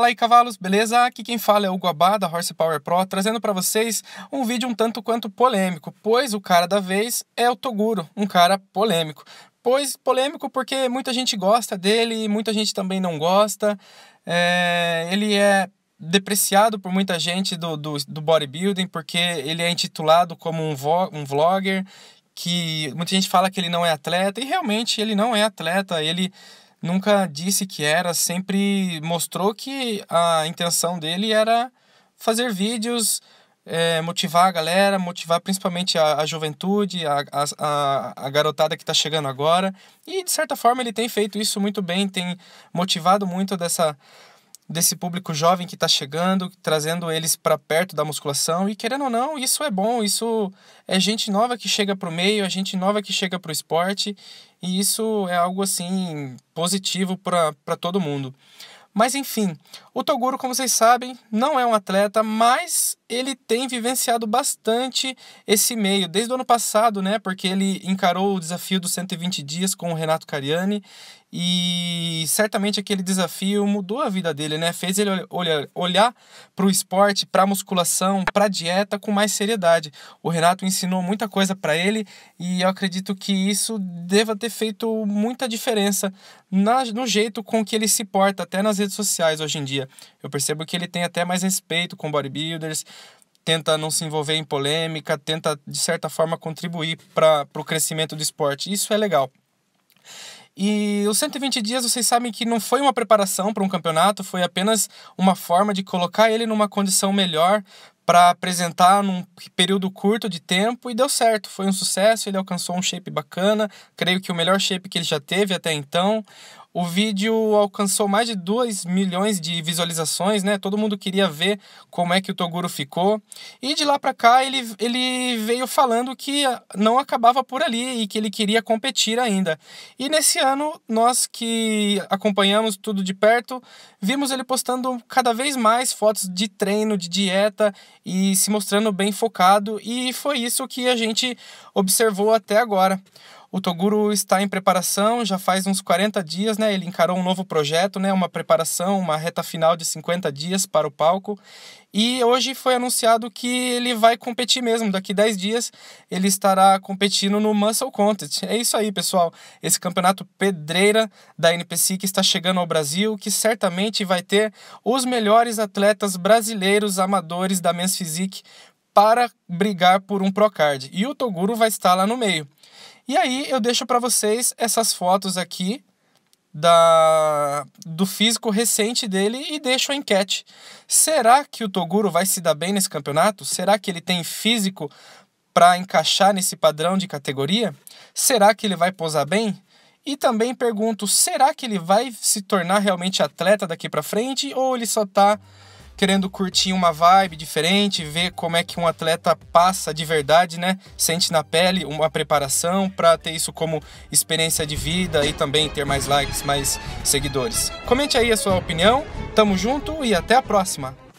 Fala aí, cavalos, beleza? Aqui quem fala é o Guabá da Horsepower Pro, trazendo para vocês um vídeo um tanto quanto polêmico, pois o cara da vez é o Toguro, um cara polêmico. Pois polêmico porque muita gente gosta dele, muita gente também não gosta. É... ele é depreciado por muita gente do, do, do, bodybuilding, porque ele é intitulado como um, vo, um vlogger, que muita gente fala que ele não é atleta, e realmente ele não é atleta, ele nunca disse que era, sempre mostrou que a intenção dele era fazer vídeos, é, motivar a galera, motivar principalmente a, a juventude, a, a, a garotada que está chegando agora. E de certa forma ele tem feito isso muito bem, tem motivado muito dessa desse público jovem que está chegando, trazendo eles para perto da musculação. E querendo ou não, isso é bom. Isso é gente nova que chega para o meio, é gente nova que chega para o esporte. E isso é algo assim positivo para todo mundo. Mas enfim, o Toguro, como vocês sabem, não é um atleta, mas ele tem vivenciado bastante esse meio desde o ano passado, né? Porque ele encarou o desafio dos 120 dias com o Renato Cariani e certamente aquele desafio mudou a vida dele, né? Fez ele olhar, olhar para o esporte, para a musculação, para a dieta com mais seriedade. O Renato ensinou muita coisa para ele e eu acredito que isso deva ter feito muita diferença na, no jeito com que ele se porta, até nas redes sociais hoje em dia. Eu percebo que ele tem até mais respeito com bodybuilders, tenta não se envolver em polêmica, tenta de certa forma contribuir para o crescimento do esporte. Isso é legal. E os 120 dias, vocês sabem que não foi uma preparação para um campeonato, foi apenas uma forma de colocar ele numa condição melhor para apresentar num período curto de tempo e deu certo, foi um sucesso, ele alcançou um shape bacana, creio que o melhor shape que ele já teve até então. O vídeo alcançou mais de 2 milhões de visualizações, né? Todo mundo queria ver como é que o Toguro ficou. E de lá para cá ele, ele veio falando que não acabava por ali e que ele queria competir ainda. E nesse ano, nós que acompanhamos tudo de perto, vimos ele postando cada vez mais fotos de treino, de dieta e se mostrando bem focado, e foi isso que a gente observou até agora. O Toguro está em preparação já faz uns 40 dias, né? Ele encarou um novo projeto, né? Uma preparação, uma reta final de 50 dias para o palco. E hoje foi anunciado que ele vai competir mesmo. Daqui 10 dias ele estará competindo no Muscle Contest. É isso aí, pessoal. Esse campeonato pedreira da NPC que está chegando ao Brasil, que certamente vai ter os melhores atletas brasileiros amadores da Men's Physique para brigar por um Procard. E o Toguro vai estar lá no meio. E aí eu deixo para vocês essas fotos aqui da do físico recente dele e deixo a enquete. Será que o Toguro vai se dar bem nesse campeonato? Será que ele tem físico para encaixar nesse padrão de categoria? Será que ele vai posar bem? E também pergunto, será que ele vai se tornar realmente atleta daqui para frente ou ele só está querendo curtir uma vibe diferente, ver como é que um atleta passa de verdade, né? Sente na pele uma preparação para ter isso como experiência de vida e também ter mais likes, mais seguidores. Comente aí a sua opinião. Tamo junto e até a próxima.